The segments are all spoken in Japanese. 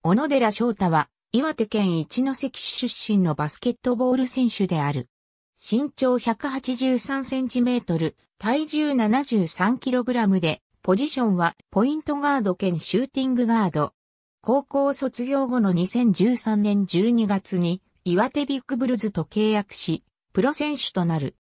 小野寺翔太は、岩手県一関市出身のバスケットボール選手である。身長183センチメートル、体重73キログラムで、ポジションはポイントガード兼シューティングガード。高校卒業後の2013年12月に、岩手ビッグブルズと契約し、プロ選手となる。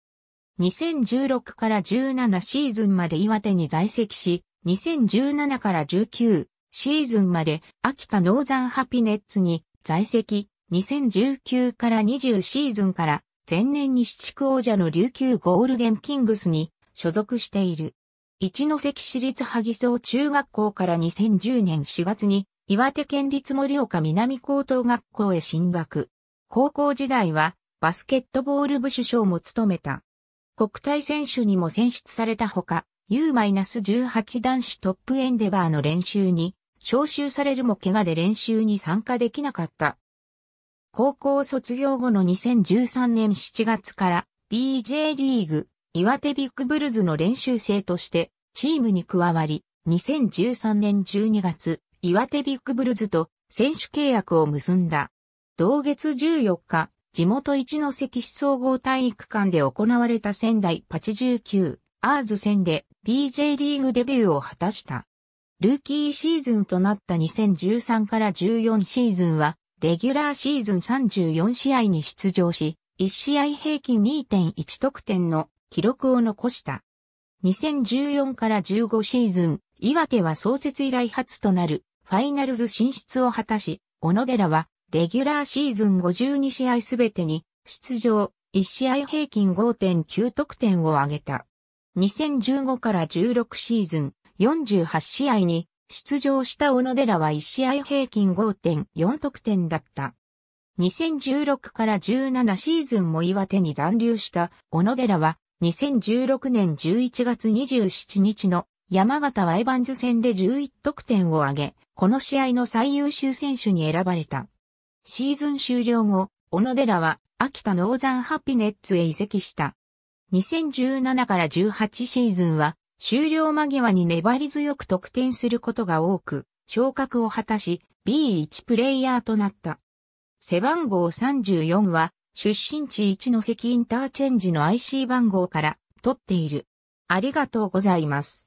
2016から17シーズンまで岩手に在籍し、2017から19、シーズンまで秋田ノーザンハピネッツに在籍2019から20シーズンから前年西地区王者の琉球ゴールデンキングスに所属している。一ノ関市立萩荘中学校から2010年4月に岩手県立森岡南高等学校へ進学。高校時代はバスケットボール部主将も務めた。国体選手にも選出されたほか、U-18 男子トップエンデバーの練習に招集されるも怪我で練習に参加できなかった。高校卒業後の2013年7月から BJ リーグ岩手ビッグブルズの練習生としてチームに加わり、2013年12月、岩手ビッグブルズと選手契約を結んだ。同月14日、地元一関市総合体育館で行われた仙台8 9アーズ戦で BJ リーグデビューを果たした。ルーキーシーズンとなった2013から14シーズンは、レギュラーシーズン34試合に出場し、1試合平均2.1得点の記録を残した。2014から15シーズン、岩手は創設以来初となるファイナルズ進出を果たし、小野寺はレギュラーシーズン52試合すべてに出場、1試合平均5.9得点を挙げた。2015から16シーズン、48試合に出場した小野寺は1試合平均5.4得点だった。2016から17シーズンも岩手に残留した小野寺は2016年11月27日の山形ワイバンズ戦で11得点を挙げ、この試合の最優秀選手に選ばれた。シーズン終了後、小野寺は秋田ノーザンハピネッツへ移籍した。2017から18シーズンは終了間際に粘り強く得点することが多く、昇格を果たし、B1 プレイヤーとなった。背番号34は、出身地一の関インターチェンジの IC 番号から取っている。ありがとうございます。